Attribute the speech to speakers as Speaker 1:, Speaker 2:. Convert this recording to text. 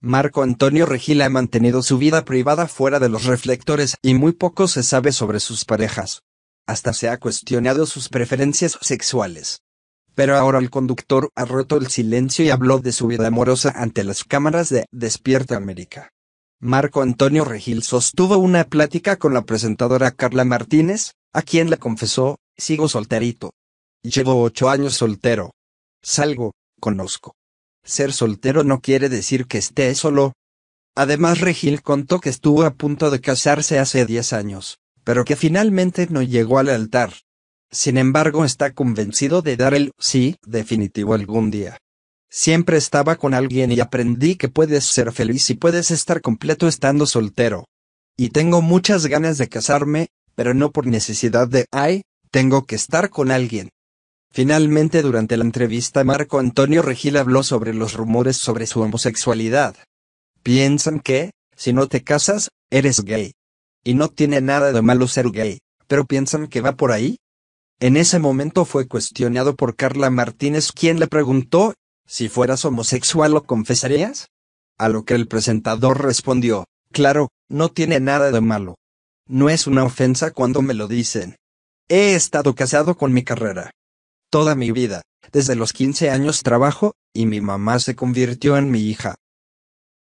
Speaker 1: Marco Antonio Regil ha mantenido su vida privada fuera de los reflectores y muy poco se sabe sobre sus parejas. Hasta se ha cuestionado sus preferencias sexuales. Pero ahora el conductor ha roto el silencio y habló de su vida amorosa ante las cámaras de Despierta América. Marco Antonio Regil sostuvo una plática con la presentadora Carla Martínez, a quien le confesó, sigo solterito. Llevo ocho años soltero. Salgo, conozco. Ser soltero no quiere decir que esté solo. Además, Regil contó que estuvo a punto de casarse hace 10 años, pero que finalmente no llegó al altar. Sin embargo, está convencido de dar el sí definitivo algún día. Siempre estaba con alguien y aprendí que puedes ser feliz y puedes estar completo estando soltero. Y tengo muchas ganas de casarme, pero no por necesidad de, ay, tengo que estar con alguien. Finalmente durante la entrevista Marco Antonio Regil habló sobre los rumores sobre su homosexualidad. Piensan que, si no te casas, eres gay. Y no tiene nada de malo ser gay, pero piensan que va por ahí. En ese momento fue cuestionado por Carla Martínez quien le preguntó, si fueras homosexual lo confesarías. A lo que el presentador respondió, claro, no tiene nada de malo. No es una ofensa cuando me lo dicen. He estado casado con mi carrera. Toda mi vida, desde los 15 años trabajo, y mi mamá se convirtió en mi hija.